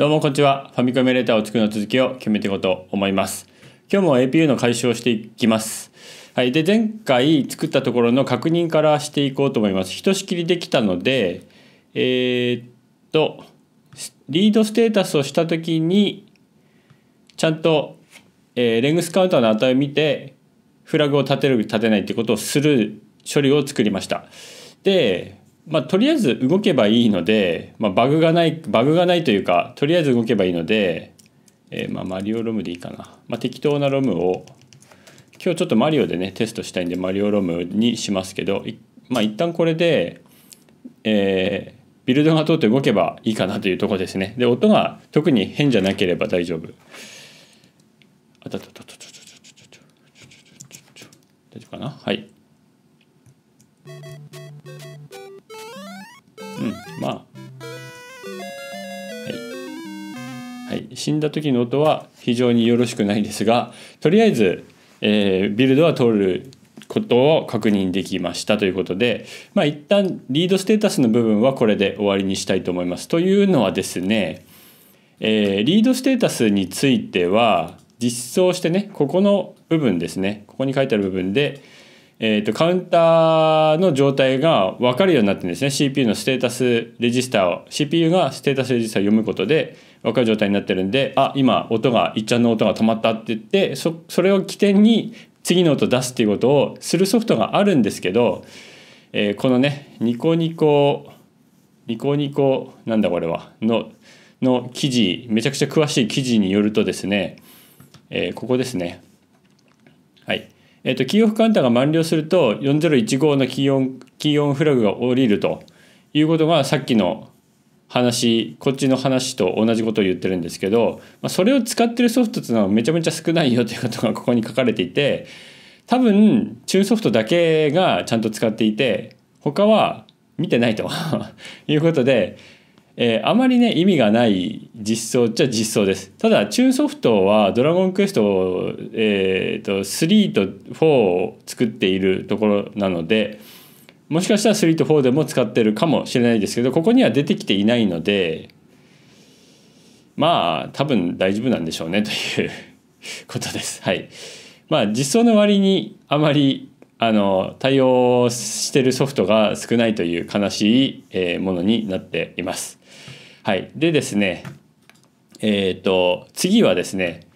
どうもこんにちは。ファミコンレーターを作るの続きを決めていこうと思います。今日も APU の解消をしていきます。はい。で、前回作ったところの確認からしていこうと思います。ひとしきりできたので、えー、っと、リードステータスをしたときに、ちゃんと、えー、レングスカウンターの値を見て、フラグを立てる、立てないってことをする処理を作りました。で、まあ、とりあえず動けばいいので、まあ、バグがないバグがないというかとりあえず動けばいいので、えー、まあ、マリオロムでいいかな、まあ、適当なロムを今日ちょっとマリオでねテストしたいんでマリオロムにしますけどいまあ一旦これで、えー、ビルドが通って動けばいいかなというとこですねで音が特に変じゃなければ大丈夫あたたたたたたたた大丈夫かなはいうんまあはい、はい、死んだ時の音は非常によろしくないですがとりあえず、えー、ビルドは通ることを確認できましたということで、まあ、一旦リードステータスの部分はこれで終わりにしたいと思います。というのはですね、えー、リードステータスについては実装してねここの部分ですねここに書いてある部分で、えーと、カウンターの状態が分かるようになってるんですね CPU のステータスレジスターを CPU がステータスレジスターを読むことで分かる状態になってるんであ今音が一ちゃんの音が止まったって言ってそそれを起点に次の音出すっていうことをするソフトがあるんですけど、えー、このねニコニコニコニコなんだこれはのの記事めちゃくちゃ詳しい記事によるとですね、えー、ここですねはい。えっと、キーオフカウンターが満了すると4015のキーオンキーオンフラグが降りるということがさっきの話こっちの話と同じことを言ってるんですけど、まあ、それを使ってるソフトっていうのはめちゃめちゃ少ないよということがここに書かれていて多分チューンソフトだけがちゃんと使っていて他は見てないと いうことでえー、あまりね意味がない実装っちゃ実装ですただチューンソフトは「ドラゴンクエストえーと、と3と4を作っているところなのでもしかしたら3と4でも使ってるかもしれないですけどここには出てきていないのでまあ多分大丈夫なんでしょうねということですはいまあ実装の割にあまりあの対応してるソフトが少ないという悲しいものになっています。はい、でですねえっ、ー、と次はですね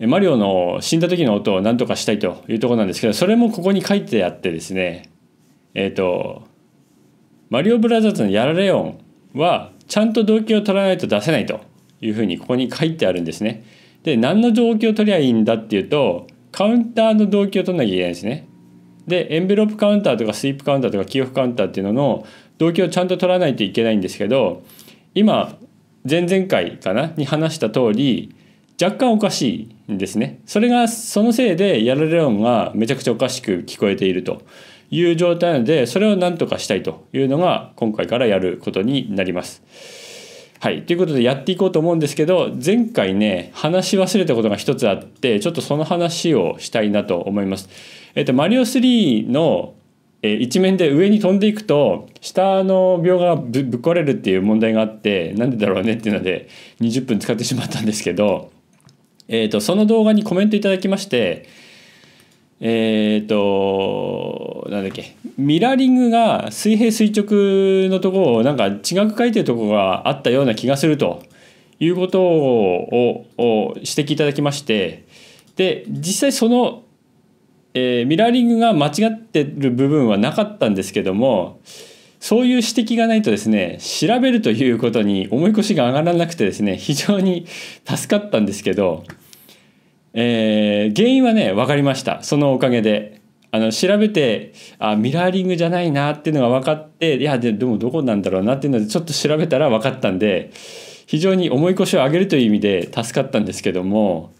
マリオの死んだ時の音を何とかしたいというところなんですけどそれもここに書いてあってですねえっ、ー、とマリオブラザーズのやられ音はちゃんと動機を取らないと出せないというふうにここに書いてあるんですね。で何の動機を取りゃいいんだっていうとカウンターの動機を取んなきゃいけないんですね。でエンベロープカウンターとかスイープカウンターとかキーオフカウンターっていうのの動機をちゃんと取らないといけないんですけど今前々回かなに話した通り若干おかしいんですねそれがそのせいでやられ音がめちゃくちゃおかしく聞こえているという状態なのでそれを何とかしたいというのが今回からやることになります。はい、ということでやっていこうと思うんですけど前回ね話し忘れたことが一つあってちょっとその話をしたいなと思います。えっと、マリオ3のえ一面で上に飛んでいくと下の描画がぶっ壊れるっていう問題があってなんでだろうねっていうので20分使ってしまったんですけど、えーと、その動画にコメントいただきましてえっ、ー、となんだっけミラーリングが水平垂直のところをなんか違く書いてるとこがあったような気がするということを指摘いただきましてで実際そのえー、ミラーリングが間違ってる部分はなかったんですけどもそういう指摘がないとですね調べるということに思い越しが上がらなくてですね非常に助かったんですけど、えー、原因はね分かりましたそのおかげで。あの調べてあミラーリングじゃないなっていうのが分かっていやでもどこなんだろうなっていうのでちょっと調べたら分かったんで非常に思い越しを上げるという意味で助かったんですけども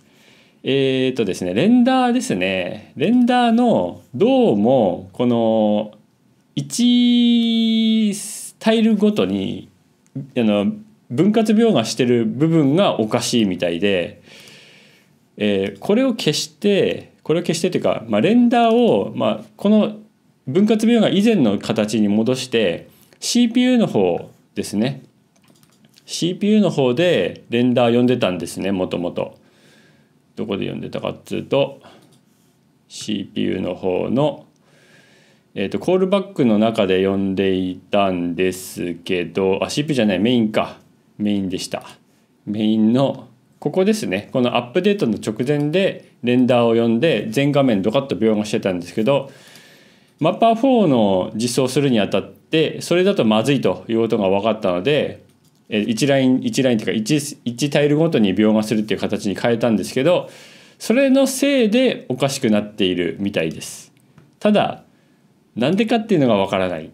えっ、ー、とですねレンダーですねレンダーのどうもこの1タイルごとにあの分割描画してる部分がおかしいみたいで、えー、これを消してこれを消してというか、まあ、レンダーを、まあ、この分割描画以前の形に戻して CPU の方ですね CPU の方でレンダー読んでたんですねもともと。どこで読んでたかっつうと CPU の方の、えーと、コールバックの中で読んでいたんですけどあ CPU じゃないメインかメインでしたメインのここですねこのアップデートの直前でレンダーを読んで全画面ドカッと描画してたんですけどマッパー4の実装するにあたってそれだとまずいということが分かったので1ライン1ラインっていうか 1, 1タイルごとに描画するっていう形に変えたんですけどそれのせいでおかしくなっているみたいですただなんでかっていうのがわからない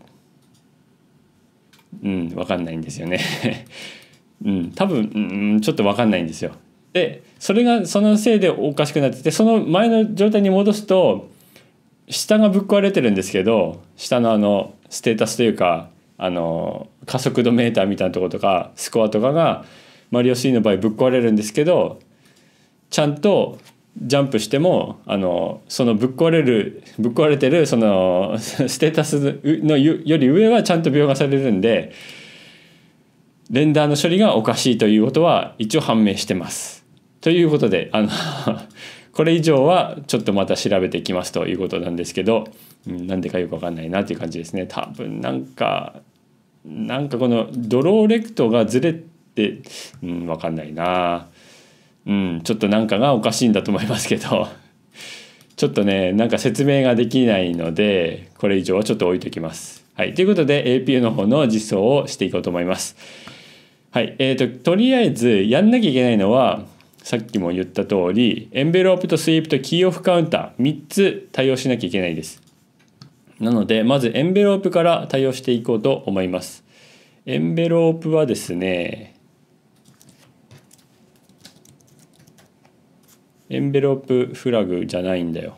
うんわかんないんですよね うん多分、うん、ちょっとわかんないんですよでそれがそのせいでおかしくなっててその前の状態に戻すと下がぶっ壊れてるんですけど下のあのステータスというかあの加速度メーターみたいなとことかスコアとかがマリオ3の場合ぶっ壊れるんですけどちゃんとジャンプしてもあのそのぶっ壊れるぶっ壊れてるその ステータスのより上はちゃんと描画されるんでレンダーの処理がおかしいということは一応判明してます。ということであの これ以上はちょっとまた調べていきますということなんですけど、うん、なんでかよくわかんないなという感じですね多分なんかなんかこのドローレクトがずれてうん分かんないなうんちょっとなんかがおかしいんだと思いますけど ちょっとねなんか説明ができないのでこれ以上はちょっと置いときます。はい、ということで APU の方の実装をしていこうと思います。はいえーと、ととりあえずやんなきゃいけないのはさっきも言った通りエンベロープとスイープとキーオフカウンター3つ対応しなきゃいけないです。なのでまずエンベロープから対応していこうと思います。エンベロープはですねエンベロープフラグじゃないんだよ。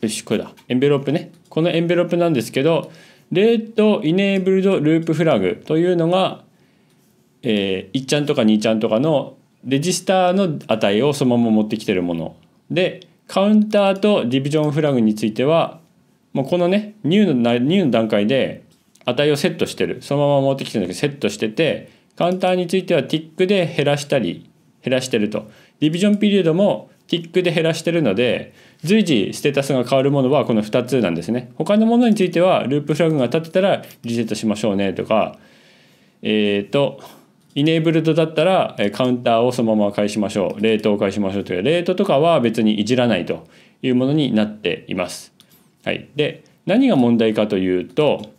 よし、これだ。エンベロープね。このエンベロープなんですけど、レートイネーブルドループフラグというのが、えー、1ちゃんとか2ちゃんとかのレジスターの値をそのまま持ってきてるものでカウンターとディビジョンフラグについてはもうこのねニューのの段階で値をセットしてるそのまま持ってきてるんだけどセットしててカウンターについてはティックで減らしたり減らしてるとディビジョンピリオドもティックで減らしてるので随時ステータスが変わるものはこの2つなんですね他のものについてはループフラグが立てたらリセットしましょうねとかえっ、ー、とイネーブルドだったらカウンターをそのまま返しましょうレートを返しましょうというレートとかは別にいじらないというものになっています。はい、で何が問題かというと、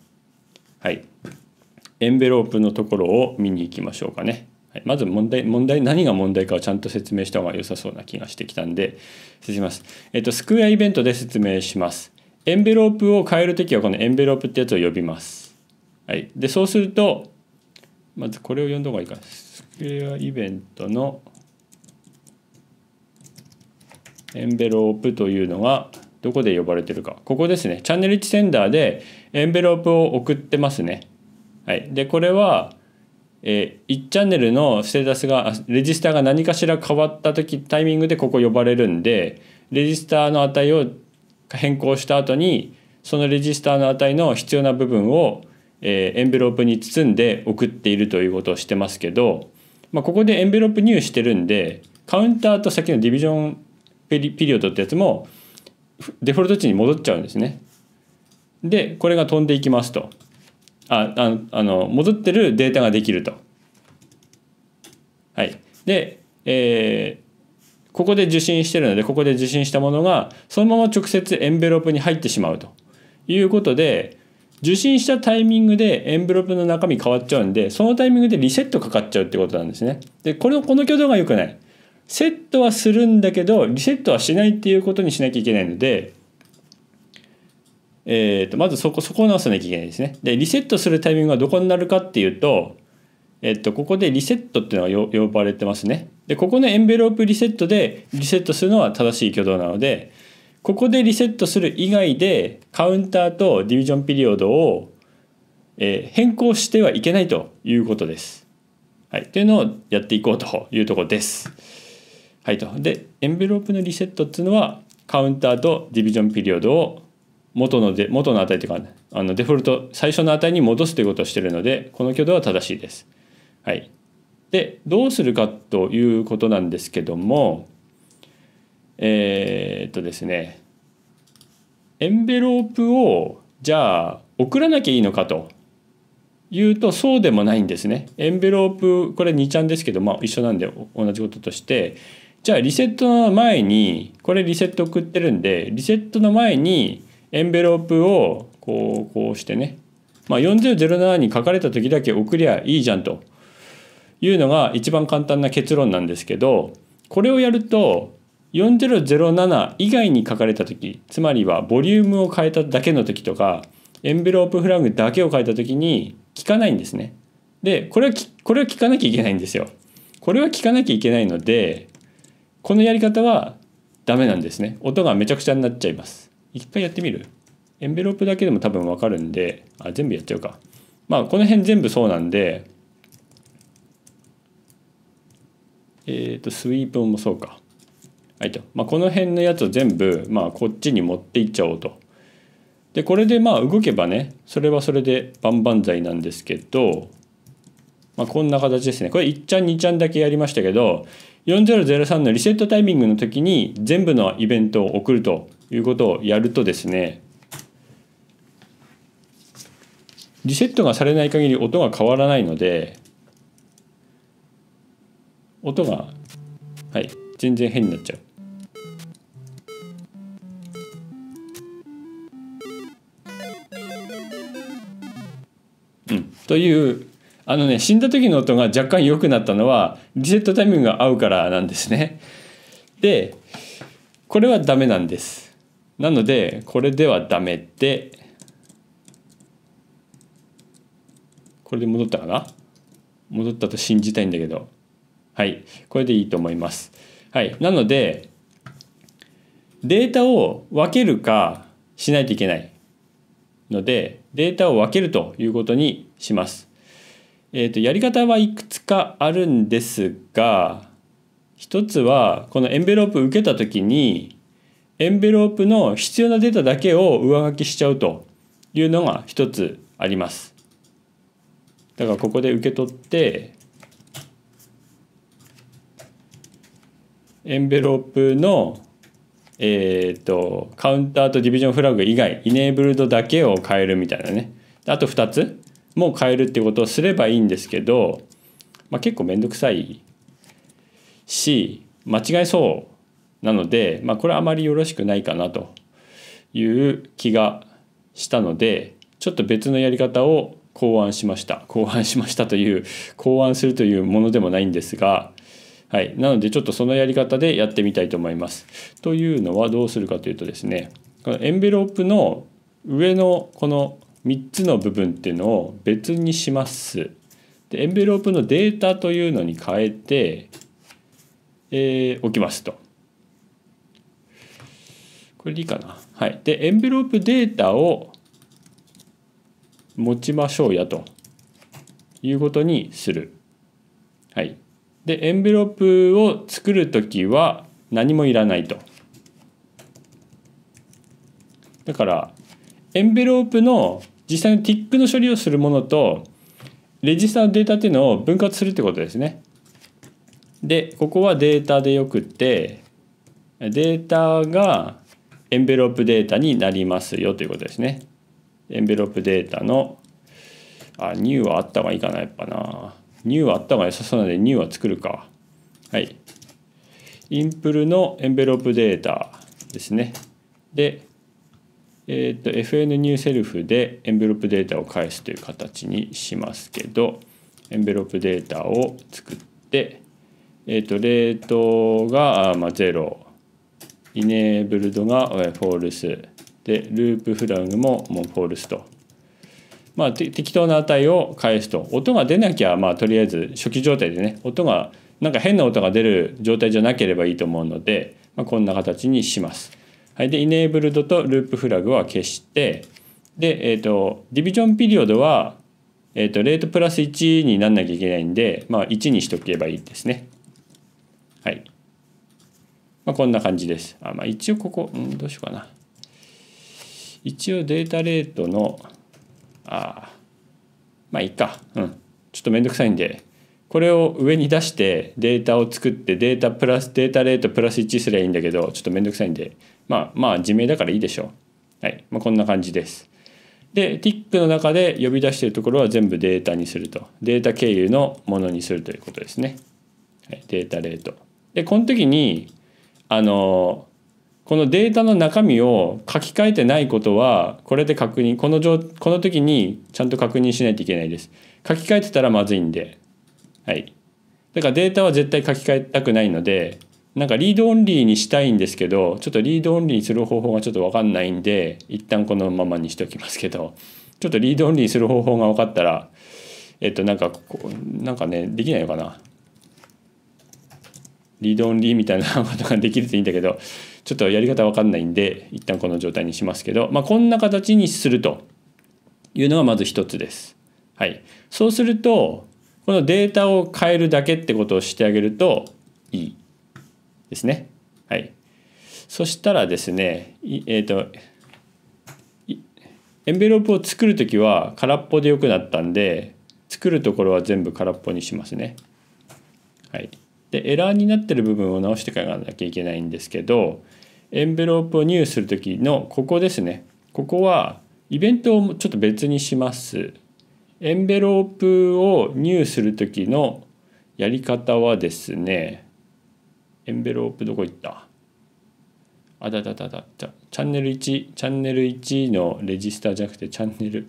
はい、エンベロープのところを見に行きましょうかね。はい、まず問題問題何が問題かをちゃんと説明した方が良さそうな気がしてきたんで失礼します。えっとスクエアイベントで説明します。エンベロープを変えるときはこのエンベロープってやつを呼びます。はい、でそうするとまずこれを読んだ方がいいかスクエアイベントのエンベロープというのがどこで呼ばれてるかここですねチャンネル1センダーでエンベロープを送ってますねはいでこれは、えー、1チャンネルのステータスがレジスターが何かしら変わった時タイミングでここ呼ばれるんでレジスターの値を変更した後にそのレジスターの値の必要な部分をえー、エンベロープに包んで送っているということをしてますけど、まあ、ここでエンベロープ入してるんでカウンターと先のディビジョンピリオドってやつもデフォルト値に戻っちゃうんですね。でこれが飛んでいきますとあああの戻ってるデータができると。はい、で、えー、ここで受信してるのでここで受信したものがそのまま直接エンベロープに入ってしまうということで受信したタイミングでエンブロープの中身変わっちゃうんで、そのタイミングでリセットかかっちゃうってことなんですね。で、これの、この挙動が良くない。セットはするんだけど、リセットはしないっていうことにしなきゃいけないので、えっ、ー、と、まずそこ、そこを直さなきゃいけないですね。で、リセットするタイミングはどこになるかっていうと、えっと、ここでリセットっていうのが呼ばれてますね。で、ここのエンベロープリセットでリセットするのは正しい挙動なので、ここでリセットする以外でカウンターとディビジョンピリオドを、え変更してはいけないということです。はい、というのをやっていこうというところです。はいと、とでエンベロープのリセットっていうのはカウンターとディビジョンピリオドを元ので元の値というかあのデフォルト最初の値に戻すということをしているのでこの挙動は正しいです。はい、でどうするかということなんですけどもえー、っとですねエンベロープをじゃあ送らなきゃいいのかというとそうでもないんですね。エンベロープこれ2ちゃんですけど、まあ、一緒なんで同じこととしてじゃあリセットの前にこれリセット送ってるんでリセットの前にエンベロープをこうこうしてね、まあ、4007に書かれた時だけ送りゃいいじゃんというのが一番簡単な結論なんですけどこれをやると4007以外に書かれた時つまりはボリュームを変えただけの時とかエンベロープフラグだけを変えた時に効かないんですね。でこれはこれは効かなきゃいけないんですよ。これは効かなきゃいけないのでこのやり方はダメなんですね。音がめちゃくちゃになっちゃいます。一回やってみるエンベロープだけでも多分わかるんであ全部やっちゃうか。まあこの辺全部そうなんでえっ、ー、とスイープもそうか。はいとまあ、この辺のやつを全部、まあ、こっちに持っていっちゃおうと。でこれでまあ動けばねそれはそれで万々歳なんですけど、まあ、こんな形ですねこれ1ちゃん2ちゃんだけやりましたけど4003のリセットタイミングの時に全部のイベントを送るということをやるとですねリセットがされない限り音が変わらないので音がはい全然変になっちゃうというあのね死んだ時の音が若干良くなったのはリセットタイミングが合うからなんですね。でこれはダメなんです。なのでこれではダメでこれで戻ったかな戻ったと信じたいんだけどはいこれでいいと思います。はいなのでデータを分けるかしないといけない。のでデータを分けるということにします。えーと、やり方はいくつかあるんですが一つはこのエンベロープ受けた時にエンベロープの必要なデータだけを上書きしちゃうというのが一つあります。だからここで受け取ってエンベロープのえー、っとカウンターとディビジョンフラグ以外イネーブルドだけを変えるみたいなねあと2つも変えるってことをすればいいんですけど、まあ、結構面倒くさいし間違えそうなので、まあ、これはあまりよろしくないかなという気がしたのでちょっと別のやり方を考案しました考案しましたという考案するというものでもないんですがはい、なのでちょっとそのやり方でやってみたいと思います。というのはどうするかというとですねこのエンベロープの上のこの3つの部分っていうのを別にします。でエンベロープのデータというのに変えて、えー、置きますと。これでいいかな。はい。でエンベロープデータを持ちましょうやということにする。はい。でエンベロープを作る時は何もいらないとだからエンベロープの実際の TIC の処理をするものとレジスタのデータっていうのを分割するってことですねでここはデータでよくてデータがエンベロープデータになりますよということですねエンベロープデータのあニューはあった方がいいかなやっぱなニューはあった方が良さそうなのでニューは作るか。はい。インプルのエンベロープデータですね。で、えっ、ー、と、FN ニューセルフでエンベロープデータを返すという形にしますけど、エンベロープデータを作って、えっ、ー、と、レートが、まあ、0、イネーブルドがフォールス、で、ループフラグももうフォールスとまあ、適当な値を返すと音が出なきゃ、まあ、とりあえず初期状態でね音がなんか変な音が出る状態じゃなければいいと思うので、まあ、こんな形にします。はい、で enabled とループフラグは消してで、えーと、ディビジョンピリオドは、えーと、とレートプラス1になんなきゃいけないんで、まあ、1にしとけばいいですね。はいまあ、こんな感じです。あまあ、一応ここ、うん、どうしようかな。一応データレートのあまあいいかうんちょっとめんどくさいんでこれを上に出してデータを作ってデータプラスデータレートプラス1すりゃいいんだけどちょっとめんどくさいんでまあまあ自明だからいいでしょう。はい。まあ、こんな感じです。で、TIC の中で呼び出しているところは全部データにすると。データ経由のものにするということですね。はい、データレート。で、この時に、あの、このデータの中身を書き換えてないことはこれで確認このこの時にちゃんと確認しないといけないです書き換えてたらまずいんではいだからデータは絶対書き換えたくないのでなんかリードオンリーにしたいんですけどちょっとリードオンリーにする方法がちょっと分かんないんで一旦このままにしておきますけどちょっとリードオンリーにする方法が分かったらえっとなんかこうなんかねできないのかなリードオンリーみたいなことができるといいんだけどちょっとやり方わかんないんで一旦この状態にしますけど、まあ、こんな形にするというのがまず一つです。はい、そうするとこのデータを変えるだけってことをしてあげるといいですね。はい、そしたらですねえっ、ー、とエンベロープを作る時は空っぽでよくなったんで作るところは全部空っぽにしますね。はいでエラーになってる部分を直してからなきゃいけないんですけどエンベロープを入する時のここですねここはイベントをちょっと別にしますエンベロープを入する時のやり方はですねエンベロープどこ行ったあだだだだチャンネル1チャンネル1のレジスターじゃなくてチャンネル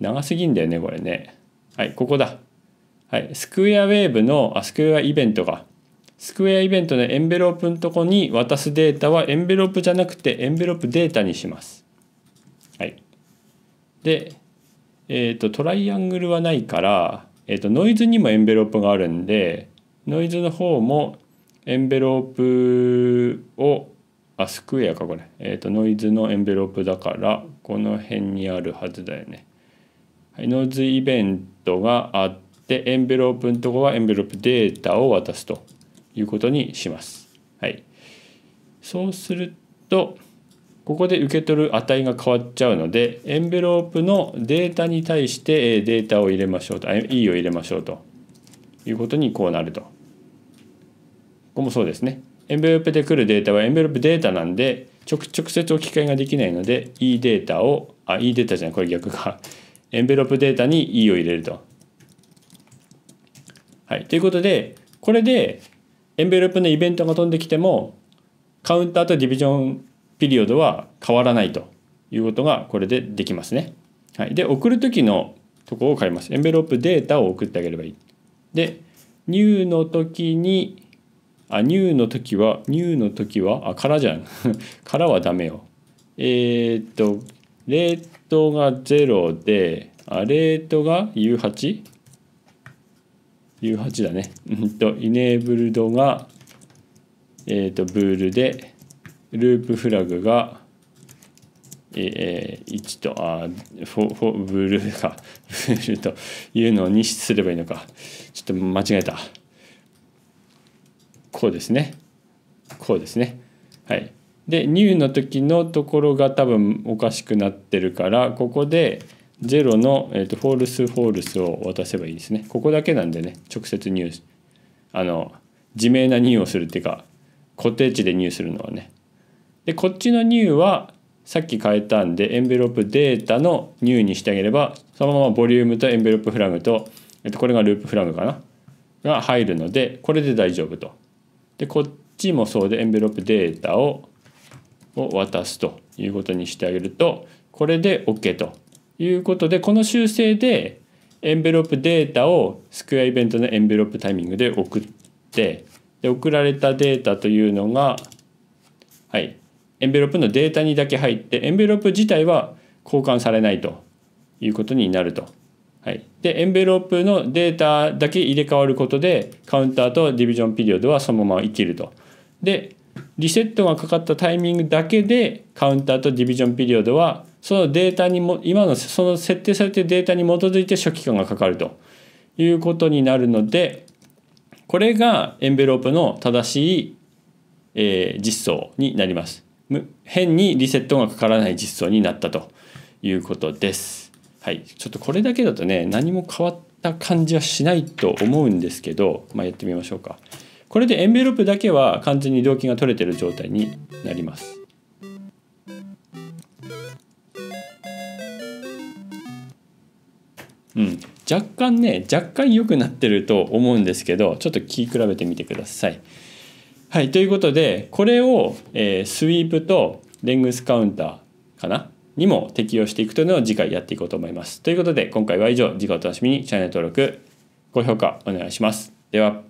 長すぎんだよねこれねはいここだはい、スクエアウェーブのあスクエアイベントがスクエアイベントのエンベロープのとこに渡すデータはエンベロープじゃなくてエンベロープデータにします。はい、で、えーと、トライアングルはないから、えーと、ノイズにもエンベロープがあるんでノイズの方もエンベロープをあスクエアかこれ、えーと、ノイズのエンベロープだからこの辺にあるはずだよね。はい、ノイズイベントがあっで、エンベロープのとこはエンベロープデータを渡すということにします。はい。そうすると、ここで受け取る値が変わっちゃうので、エンベロープのデータに対してデータを入れましょうと、E を入れましょうということにこうなると。ここもそうですね。エンベロープで来るデータはエンベロープデータなんで、直接置き換えができないので、E データを、あ、E データじゃない、これ逆か。エンベロープデータに E を入れると。はい、ということでこれでエンベロープのイベントが飛んできてもカウンターとディビジョンピリオドは変わらないということがこれでできますね。はい、で送る時のとこを変えます。エンベロープデータを送ってあげればいい。で new の時にあ new の時は new の時はあからじゃん 空はダメよ。えー、っとレートが0であレートが U8? U8 だね。うんと、イネーブルドが、えっ、ー、と、ブールで、ループフラグが、えー、1と、あ、フォ、フォ、ブールか、ブールというのをにすればいいのか。ちょっと間違えた。こうですね。こうですね。はい。で、ニューの時のところが多分おかしくなってるから、ここで、ロの、えーと、フォールスフォールスを渡せばいいですね。ここだけなんでね、直接ース、あの、自明なーをするっていうか、固定値でーするのはね。で、こっちのーは、さっき変えたんで、エンベロープデータのーにしてあげれば、そのままボリュームとエンベロープフラグと、えっ、ー、と、これがループフラグかなが入るので、これで大丈夫と。で、こっちもそうで、エンベロープデータを、を渡すということにしてあげると、これで OK と。いうことでこの修正でエンベロープデータをスクエアイベントのエンベロープタイミングで送ってで送られたデータというのが、はい、エンベロープのデータにだけ入ってエンベロープ自体は交換されないということになると。はい、でエンベロープのデータだけ入れ替わることでカウンターとディビジョンピリオドはそのまま生きると。でリセットがかかったタイミングだけでカウンターとディビジョンピリオドはそのデータにも今のその設定されているデータに基づいて初期間がかかるということになるのでこれがエンベロープの正しい、えー、実装になります変にリセットがかからない実装になったということです、はい、ちょっとこれだけだとね何も変わった感じはしないと思うんですけど、まあ、やってみましょうかこれでエンベロープだけは完全に動機が取れてる状態になりますうん、若干ね若干良くなってると思うんですけどちょっと聞き比べてみてください。はいということでこれを、えー、スイープとレングスカウンターかなにも適用していくというのを次回やっていこうと思います。ということで今回は以上次回お楽しみにチャンネル登録高評価お願いします。では